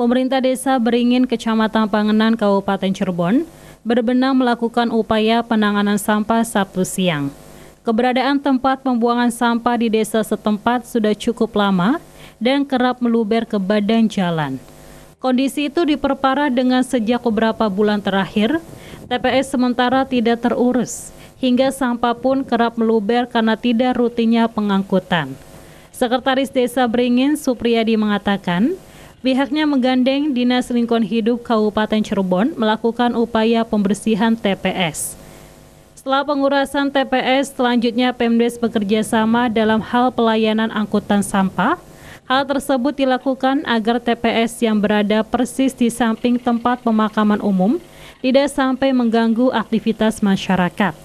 pemerintah desa Beringin, Kecamatan Pangenan, Kabupaten Cirebon, berbenah melakukan upaya penanganan sampah Sabtu siang. Keberadaan tempat pembuangan sampah di desa setempat sudah cukup lama dan kerap meluber ke badan jalan. Kondisi itu diperparah dengan sejak beberapa bulan terakhir, TPS sementara tidak terurus, hingga sampah pun kerap meluber karena tidak rutinnya pengangkutan. Sekretaris Desa Beringin, Supriyadi mengatakan, Pihaknya menggandeng Dinas Lingkungan Hidup Kabupaten Cirebon melakukan upaya pembersihan TPS. Setelah pengurasan TPS, selanjutnya Pemdes bekerja sama dalam hal pelayanan angkutan sampah. Hal tersebut dilakukan agar TPS yang berada persis di samping tempat pemakaman umum tidak sampai mengganggu aktivitas masyarakat.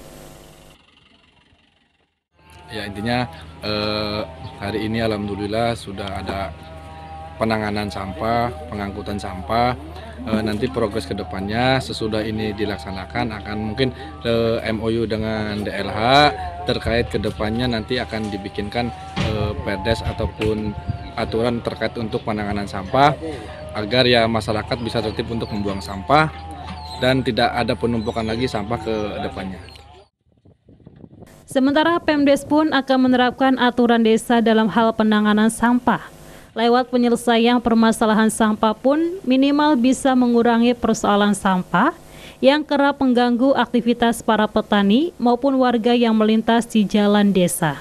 Ya intinya eh, hari ini alhamdulillah sudah ada penanganan sampah, pengangkutan sampah. E, nanti progres kedepannya sesudah ini dilaksanakan akan mungkin e, eh, MOU dengan DLH terkait kedepannya nanti akan dibikinkan e, perdes ataupun aturan terkait untuk penanganan sampah agar ya masyarakat bisa tertib untuk membuang sampah dan tidak ada penumpukan lagi sampah ke depannya. Sementara Pemdes pun akan menerapkan aturan desa dalam hal penanganan sampah. Lewat penyelesaian permasalahan sampah pun minimal bisa mengurangi persoalan sampah yang kerap mengganggu aktivitas para petani maupun warga yang melintas di jalan desa.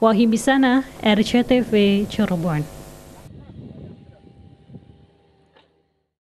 Wahim Bisana, RCTV Cirebon.